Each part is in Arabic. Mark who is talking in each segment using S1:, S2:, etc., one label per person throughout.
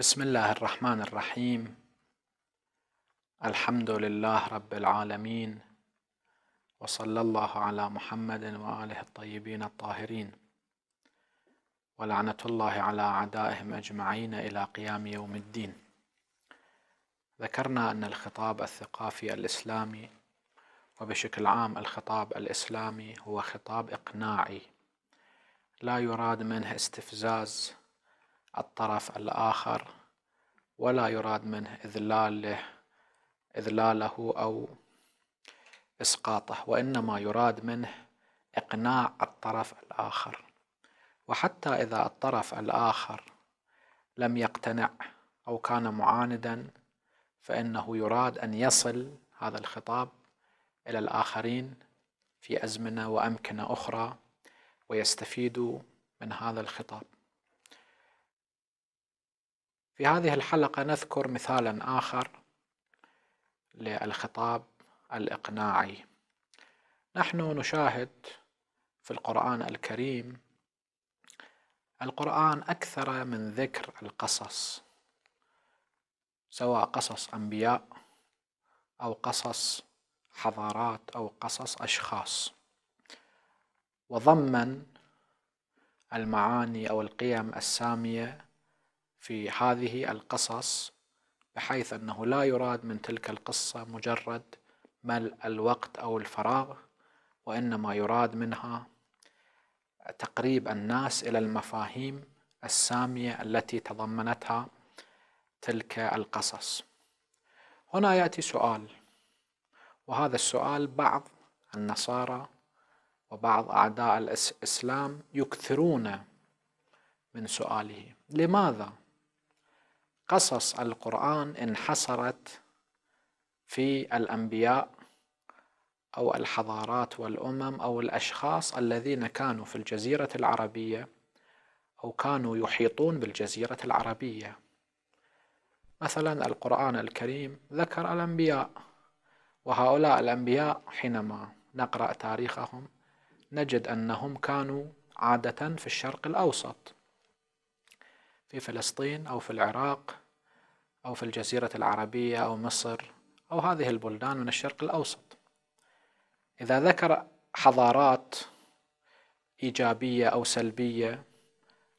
S1: بسم الله الرحمن الرحيم الحمد لله رب العالمين وصلى الله على محمد واله الطيبين الطاهرين ولعنه الله على اعدائهم اجمعين الى قيام يوم الدين ذكرنا ان الخطاب الثقافي الاسلامي وبشكل عام الخطاب الاسلامي هو خطاب اقناعي لا يراد منه استفزاز الطرف الآخر ولا يراد منه إذلاله إذلاله أو إسقاطه وإنما يراد منه إقناع الطرف الآخر وحتى إذا الطرف الآخر لم يقتنع أو كان معاندا فإنه يراد أن يصل هذا الخطاب إلى الآخرين في أزمنة وأمكنة أخرى ويستفيدوا من هذا الخطاب في هذه الحلقة نذكر مثالا آخر للخطاب الإقناعي نحن نشاهد في القرآن الكريم القرآن أكثر من ذكر القصص سواء قصص أنبياء أو قصص حضارات أو قصص أشخاص وضمن المعاني أو القيم السامية في هذه القصص بحيث انه لا يراد من تلك القصه مجرد ملء الوقت او الفراغ وانما يراد منها تقريب الناس الى المفاهيم الساميه التي تضمنتها تلك القصص هنا ياتي سؤال وهذا السؤال بعض النصارى وبعض اعداء الاسلام يكثرون من سؤاله لماذا قصص القرآن انحصرت في الأنبياء أو الحضارات والأمم أو الأشخاص الذين كانوا في الجزيرة العربية أو كانوا يحيطون بالجزيرة العربية مثلا القرآن الكريم ذكر الأنبياء وهؤلاء الأنبياء حينما نقرأ تاريخهم نجد أنهم كانوا عادة في الشرق الأوسط في فلسطين أو في العراق أو في الجزيرة العربية أو مصر أو هذه البلدان من الشرق الأوسط إذا ذكر حضارات إيجابية أو سلبية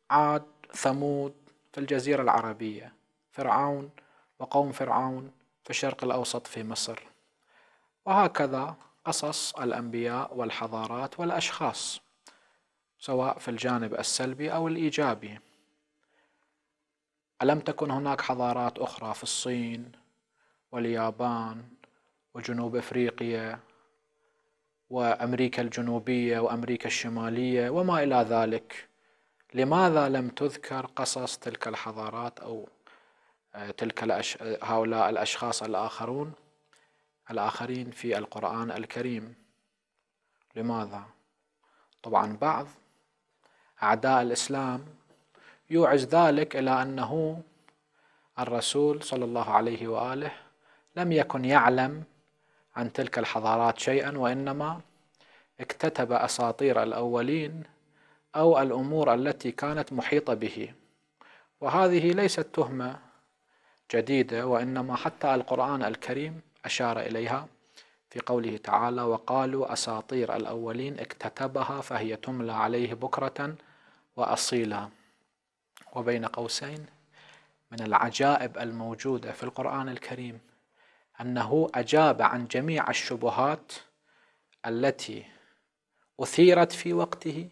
S1: عاد ثمود في الجزيرة العربية فرعون وقوم فرعون في الشرق الأوسط في مصر وهكذا قصص الأنبياء والحضارات والأشخاص سواء في الجانب السلبي أو الإيجابي ألم تكن هناك حضارات أخرى في الصين واليابان وجنوب أفريقيا وأمريكا الجنوبية وأمريكا الشمالية وما إلى ذلك لماذا لم تذكر قصص تلك الحضارات أو آه، تلك الأش... هؤلاء الأشخاص الآخرون الآخرين في القرآن الكريم لماذا؟ طبعا بعض أعداء الإسلام يوعز ذلك إلى أنه الرسول صلى الله عليه وآله لم يكن يعلم عن تلك الحضارات شيئا وإنما اكتتب أساطير الأولين أو الأمور التي كانت محيطة به وهذه ليست تهمة جديدة وإنما حتى القرآن الكريم أشار إليها في قوله تعالى وقالوا أساطير الأولين اكتتبها فهي تملى عليه بكرة وأصيلا وبين قوسين من العجائب الموجودة في القرآن الكريم أنه أجاب عن جميع الشبهات التي أثيرت في وقته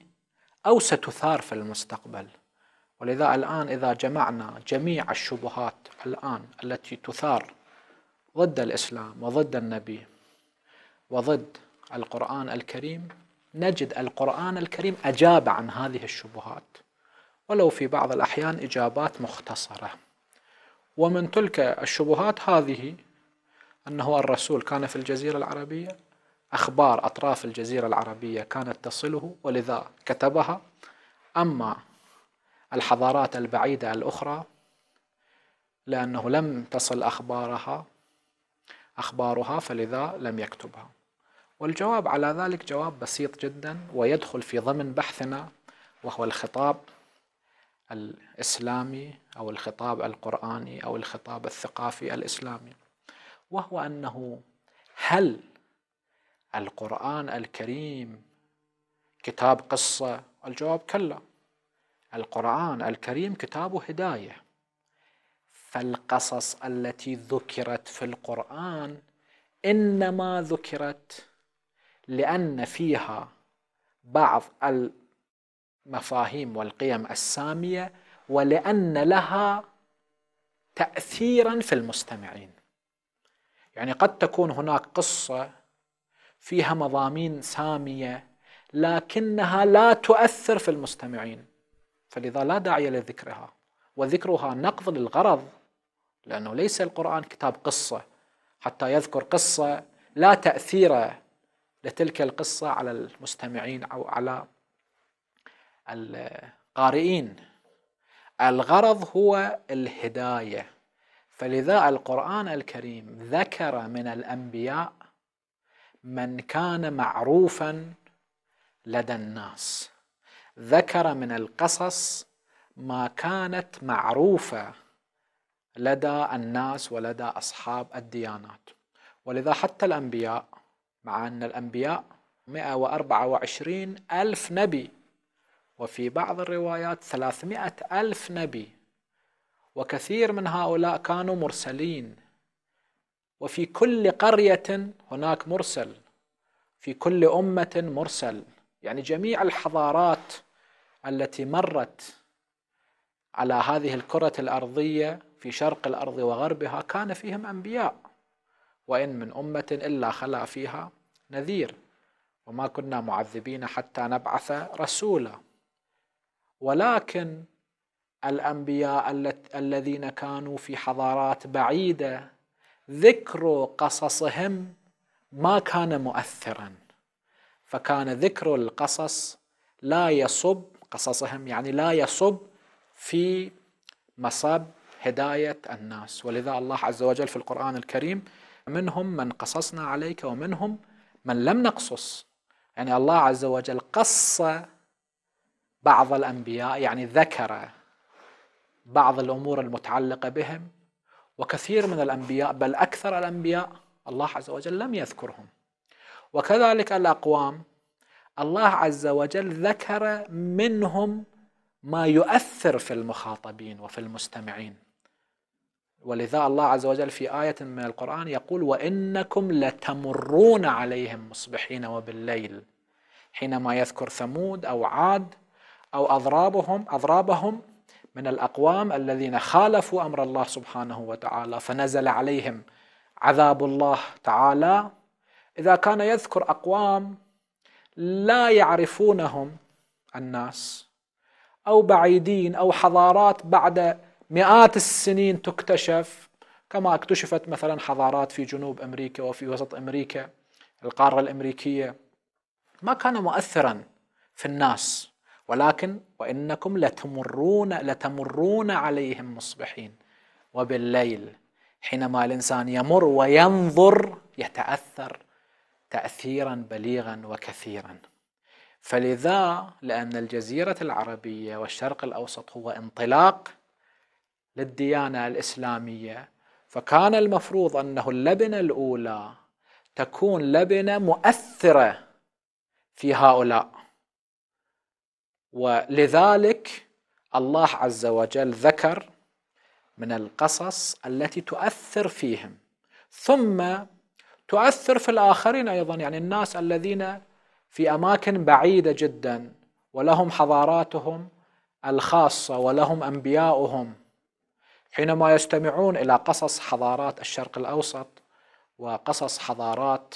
S1: أو ستثار في المستقبل ولذا الآن إذا جمعنا جميع الشبهات الآن التي تثار ضد الإسلام وضد النبي وضد القرآن الكريم نجد القرآن الكريم أجاب عن هذه الشبهات ولو في بعض الأحيان إجابات مختصرة ومن تلك الشبهات هذه أنه الرسول كان في الجزيرة العربية أخبار أطراف الجزيرة العربية كانت تصله ولذا كتبها أما الحضارات البعيدة الأخرى لأنه لم تصل أخبارها أخبارها فلذا لم يكتبها والجواب على ذلك جواب بسيط جدا ويدخل في ضمن بحثنا وهو الخطاب الاسلامي او الخطاب القراني او الخطاب الثقافي الاسلامي وهو انه هل القران الكريم كتاب قصه الجواب كلا القران الكريم كتاب هدايه فالقصص التي ذكرت في القران انما ذكرت لان فيها بعض ال المفاهيم والقيم الساميه ولان لها تاثيرا في المستمعين يعني قد تكون هناك قصه فيها مضامين ساميه لكنها لا تؤثر في المستمعين فلذا لا داعي لذكرها وذكرها نقض للغرض لانه ليس القران كتاب قصه حتى يذكر قصه لا تاثير لتلك القصه على المستمعين او على القارئين الغرض هو الهداية فلذا القرآن الكريم ذكر من الأنبياء من كان معروفا لدى الناس ذكر من القصص ما كانت معروفة لدى الناس ولدى أصحاب الديانات ولذا حتى الأنبياء مع أن الأنبياء 124 ألف نبي وفي بعض الروايات 300 ألف نبي وكثير من هؤلاء كانوا مرسلين وفي كل قرية هناك مرسل في كل أمة مرسل يعني جميع الحضارات التي مرت على هذه الكرة الأرضية في شرق الأرض وغربها كان فيهم أنبياء وإن من أمة إلا خلا فيها نذير وما كنا معذبين حتى نبعث رسولا ولكن الانبياء الذين كانوا في حضارات بعيده ذكر قصصهم ما كان مؤثرا فكان ذكر القصص لا يصب قصصهم يعني لا يصب في مصب هدايه الناس ولذا الله عز وجل في القران الكريم منهم من قصصنا عليك ومنهم من لم نقصص يعني الله عز وجل قص بعض الأنبياء يعني ذكر بعض الأمور المتعلقة بهم وكثير من الأنبياء بل أكثر الأنبياء الله عز وجل لم يذكرهم وكذلك الأقوام الله عز وجل ذكر منهم ما يؤثر في المخاطبين وفي المستمعين ولذا الله عز وجل في آية من القرآن يقول وإنكم لتمرون عليهم مصبحين وبالليل حينما يذكر ثمود أو عاد أو أضرابهم أضرابهم من الأقوام الذين خالفوا أمر الله سبحانه وتعالى فنزل عليهم عذاب الله تعالى إذا كان يذكر أقوام لا يعرفونهم الناس أو بعيدين أو حضارات بعد مئات السنين تكتشف كما اكتشفت مثلا حضارات في جنوب أمريكا وفي وسط أمريكا القارة الأمريكية ما كان مؤثرا في الناس ولكن وإنكم لتمرون لتمرون عليهم مصبحين وبالليل حينما الإنسان يمر وينظر يتأثر تأثيرا بليغا وكثيرا فلذا لأن الجزيرة العربية والشرق الأوسط هو انطلاق للديانة الإسلامية فكان المفروض أنه اللبنة الأولى تكون لبنة مؤثرة في هؤلاء ولذلك الله عز وجل ذكر من القصص التي تؤثر فيهم ثم تؤثر في الآخرين أيضا يعني الناس الذين في أماكن بعيدة جدا ولهم حضاراتهم الخاصة ولهم أنبياؤهم حينما يستمعون إلى قصص حضارات الشرق الأوسط وقصص حضارات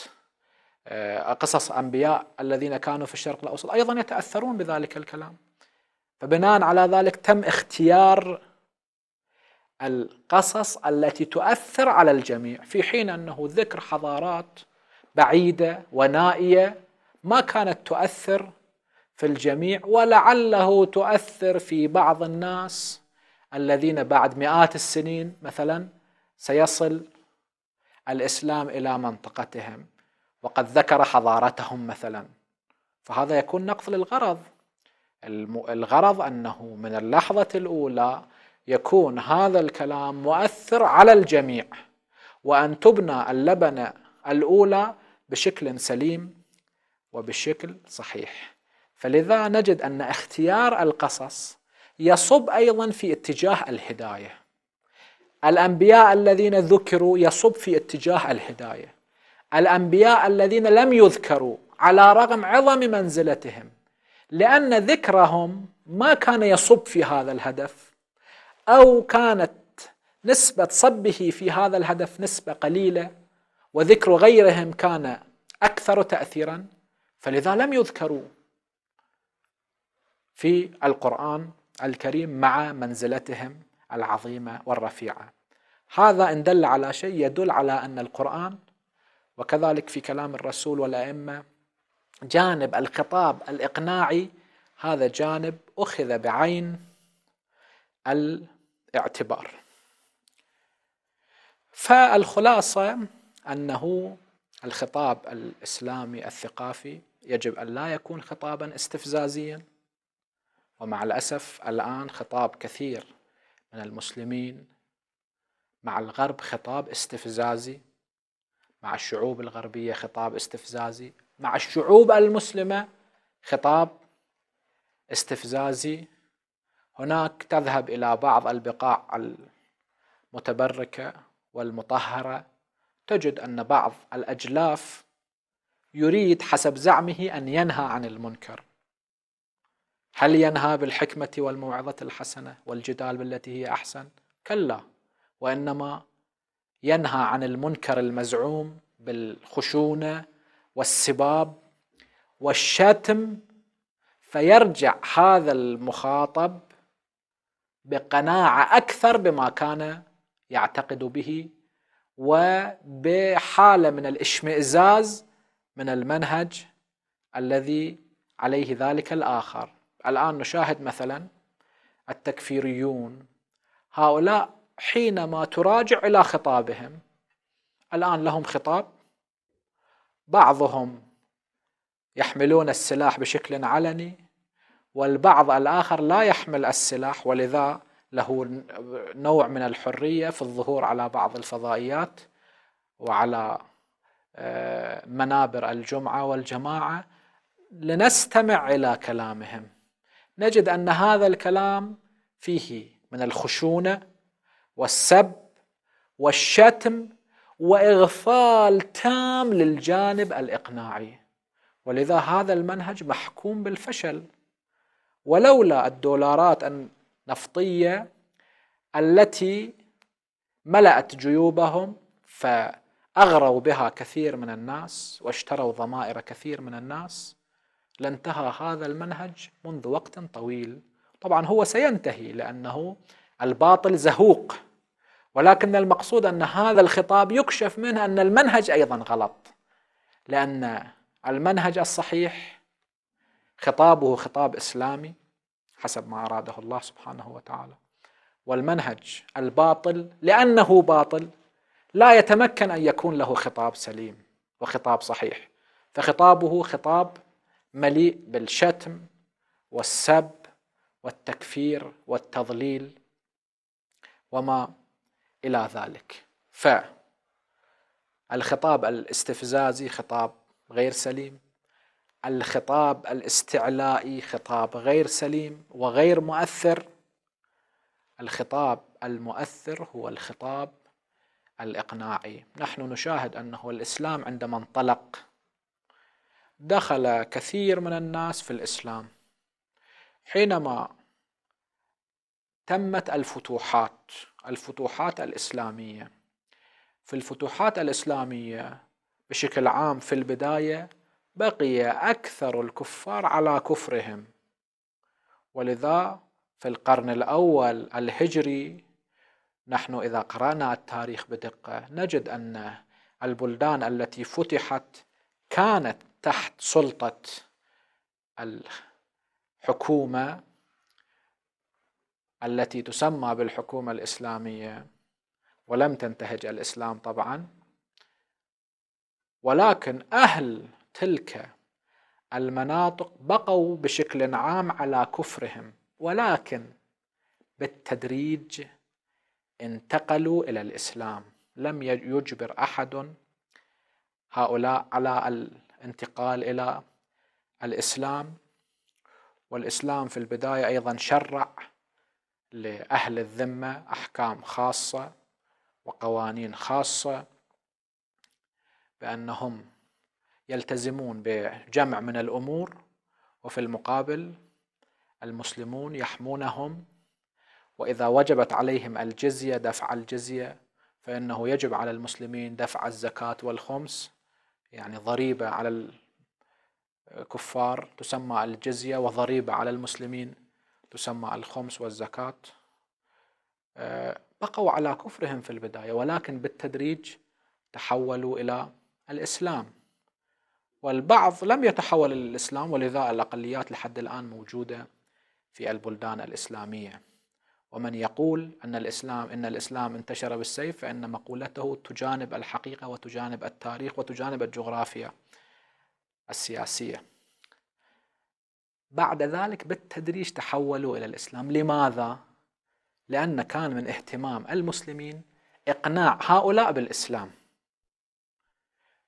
S1: آه، قصص أنبياء الذين كانوا في الشرق الأوسط أيضا يتأثرون بذلك الكلام فبناء على ذلك تم اختيار القصص التي تؤثر على الجميع في حين أنه ذكر حضارات بعيدة ونائية ما كانت تؤثر في الجميع ولعله تؤثر في بعض الناس الذين بعد مئات السنين مثلا سيصل الإسلام إلى منطقتهم وقد ذكر حضارتهم مثلا فهذا يكون نقص للغرض الغرض أنه من اللحظة الأولى يكون هذا الكلام مؤثر على الجميع وأن تبنى اللبنة الأولى بشكل سليم وبشكل صحيح فلذا نجد أن اختيار القصص يصب أيضا في اتجاه الهداية الأنبياء الذين ذكروا يصب في اتجاه الهداية الأنبياء الذين لم يذكروا على رغم عظم منزلتهم لأن ذكرهم ما كان يصب في هذا الهدف أو كانت نسبة صبه في هذا الهدف نسبة قليلة وذكر غيرهم كان أكثر تأثيرا فلذا لم يذكروا في القرآن الكريم مع منزلتهم العظيمة والرفيعة هذا إن دل على شيء يدل على أن القرآن وكذلك في كلام الرسول والأئمة جانب الخطاب الإقناعي هذا جانب أخذ بعين الاعتبار فالخلاصة أنه الخطاب الإسلامي الثقافي يجب أن لا يكون خطابا استفزازيا ومع الأسف الآن خطاب كثير من المسلمين مع الغرب خطاب استفزازي مع الشعوب الغربية خطاب استفزازي مع الشعوب المسلمة خطاب استفزازي هناك تذهب إلى بعض البقاع المتبركة والمطهرة تجد أن بعض الأجلاف يريد حسب زعمه أن ينهى عن المنكر هل ينهى بالحكمة والموعظة الحسنة والجدال بالتي هي أحسن؟ كلا وإنما ينهى عن المنكر المزعوم بالخشونه والسباب والشتم فيرجع هذا المخاطب بقناعه اكثر بما كان يعتقد به وبحاله من الاشمئزاز من المنهج الذي عليه ذلك الاخر الان نشاهد مثلا التكفيريون هؤلاء حينما تراجع إلى خطابهم الآن لهم خطاب بعضهم يحملون السلاح بشكل علني والبعض الآخر لا يحمل السلاح ولذا له نوع من الحرية في الظهور على بعض الفضائيات وعلى آه، منابر الجمعة والجماعة لنستمع إلى كلامهم نجد أن هذا الكلام فيه من الخشونة والسب والشتم واغفال تام للجانب الاقناعي ولذا هذا المنهج محكوم بالفشل ولولا الدولارات النفطيه التي ملأت جيوبهم فأغروا بها كثير من الناس واشتروا ضمائر كثير من الناس لانتهى هذا المنهج منذ وقت طويل طبعا هو سينتهي لأنه الباطل زهوق ولكن المقصود أن هذا الخطاب يكشف منه أن المنهج أيضا غلط لأن المنهج الصحيح خطابه خطاب إسلامي حسب ما أراده الله سبحانه وتعالى والمنهج الباطل لأنه باطل لا يتمكن أن يكون له خطاب سليم وخطاب صحيح فخطابه خطاب مليء بالشتم والسب والتكفير والتضليل وما إلى ذلك فالخطاب الاستفزازي خطاب غير سليم الخطاب الاستعلائي خطاب غير سليم وغير مؤثر الخطاب المؤثر هو الخطاب الإقناعي نحن نشاهد أنه الإسلام عندما انطلق دخل كثير من الناس في الإسلام حينما تمت الفتوحات الفتوحات الإسلامية في الفتوحات الإسلامية بشكل عام في البداية بقي أكثر الكفار على كفرهم ولذا في القرن الأول الهجري نحن إذا قرأنا التاريخ بدقة نجد أن البلدان التي فتحت كانت تحت سلطة الحكومة التي تسمى بالحكومة الإسلامية ولم تنتهج الإسلام طبعا ولكن أهل تلك المناطق بقوا بشكل عام على كفرهم ولكن بالتدريج انتقلوا الى الاسلام لم يجبر احد هؤلاء على الانتقال الى الاسلام والاسلام في البدايه ايضا شرع لأهل الذمة أحكام خاصة وقوانين خاصة بأنهم يلتزمون بجمع من الأمور وفي المقابل المسلمون يحمونهم وإذا وجبت عليهم الجزية دفع الجزية فإنه يجب على المسلمين دفع الزكاة والخمس يعني ضريبة على الكفار تسمى الجزية وضريبة على المسلمين تسمى الخمس والزكاة آه، بقوا على كفرهم في البداية ولكن بالتدريج تحولوا إلى الإسلام والبعض لم يتحول إلى الإسلام ولذا الأقليات لحد الآن موجودة في البلدان الإسلامية ومن يقول أن الإسلام إن الإسلام انتشر بالسيف فإن مقولته تجانب الحقيقة وتجانب التاريخ وتجانب الجغرافيا السياسية بعد ذلك بالتدريج تحولوا إلى الإسلام لماذا؟ لأن كان من اهتمام المسلمين إقناع هؤلاء بالإسلام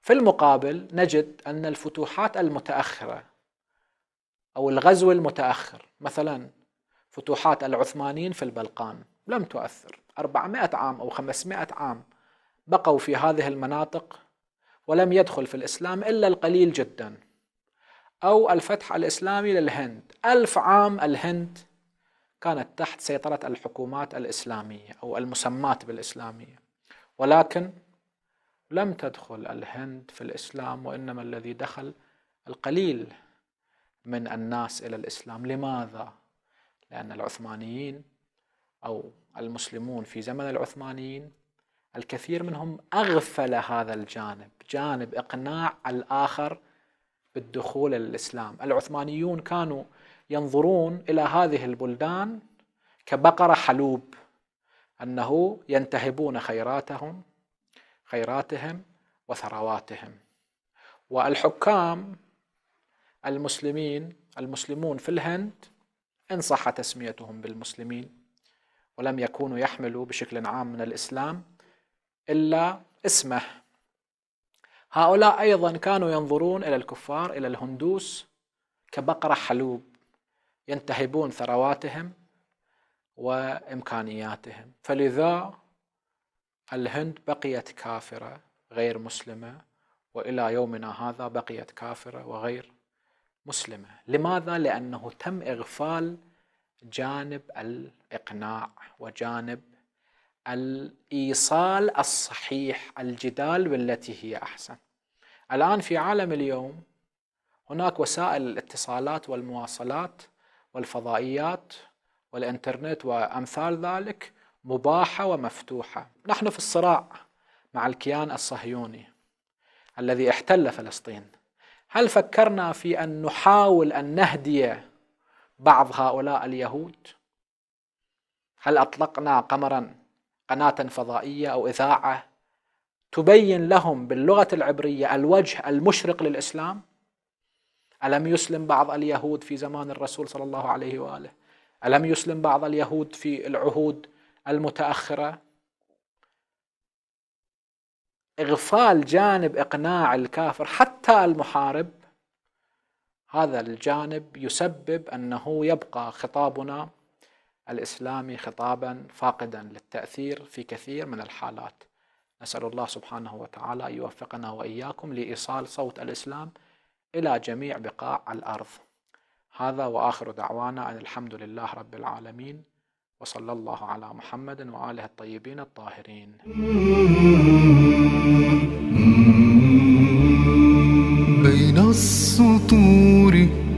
S1: في المقابل نجد أن الفتوحات المتأخرة أو الغزو المتأخر مثلا فتوحات العثمانيين في البلقان لم تؤثر 400 عام أو 500 عام بقوا في هذه المناطق ولم يدخل في الإسلام إلا القليل جدا أو الفتح الإسلامي للهند ألف عام الهند كانت تحت سيطرة الحكومات الإسلامية أو المسمات بالإسلامية ولكن لم تدخل الهند في الإسلام وإنما الذي دخل القليل من الناس إلى الإسلام لماذا؟ لأن العثمانيين أو المسلمون في زمن العثمانيين الكثير منهم أغفل هذا الجانب جانب إقناع الآخر بالدخول الإسلام العثمانيون كانوا ينظرون إلى هذه البلدان كبقرة حلوب أنه ينتهبون خيراتهم خيراتهم وثرواتهم والحكام المسلمين المسلمون في الهند إن صح تسميتهم بالمسلمين ولم يكونوا يحملوا بشكل عام من الإسلام إلا اسمه هؤلاء أيضا كانوا ينظرون إلى الكفار إلى الهندوس كبقرة حلوب ينتهبون ثرواتهم وإمكانياتهم فلذا الهند بقيت كافرة غير مسلمة وإلى يومنا هذا بقيت كافرة وغير مسلمة لماذا؟ لأنه تم إغفال جانب الإقناع وجانب الإيصال الصحيح الجدال بالتي هي أحسن الآن في عالم اليوم هناك وسائل الاتصالات والمواصلات والفضائيات والإنترنت وأمثال ذلك مباحة ومفتوحة نحن في الصراع مع الكيان الصهيوني الذي احتل فلسطين هل فكرنا في أن نحاول أن نهدي بعض هؤلاء اليهود؟ هل أطلقنا قمرا قناة فضائية أو إذاعة تبين لهم باللغة العبرية الوجه المشرق للإسلام ألم يسلم بعض اليهود في زمان الرسول صلى الله عليه وآله ألم يسلم بعض اليهود في العهود المتأخرة إغفال جانب إقناع الكافر حتى المحارب هذا الجانب يسبب أنه يبقى خطابنا الإسلامي خطابا فاقدا للتأثير في كثير من الحالات نسأل الله سبحانه وتعالى أن يوفقنا وإياكم لإيصال صوت الإسلام إلى جميع بقاع الأرض هذا وآخر دعوانا أن الحمد لله رب العالمين وصلى الله على محمد وآله الطيبين الطاهرين
S2: بين السطور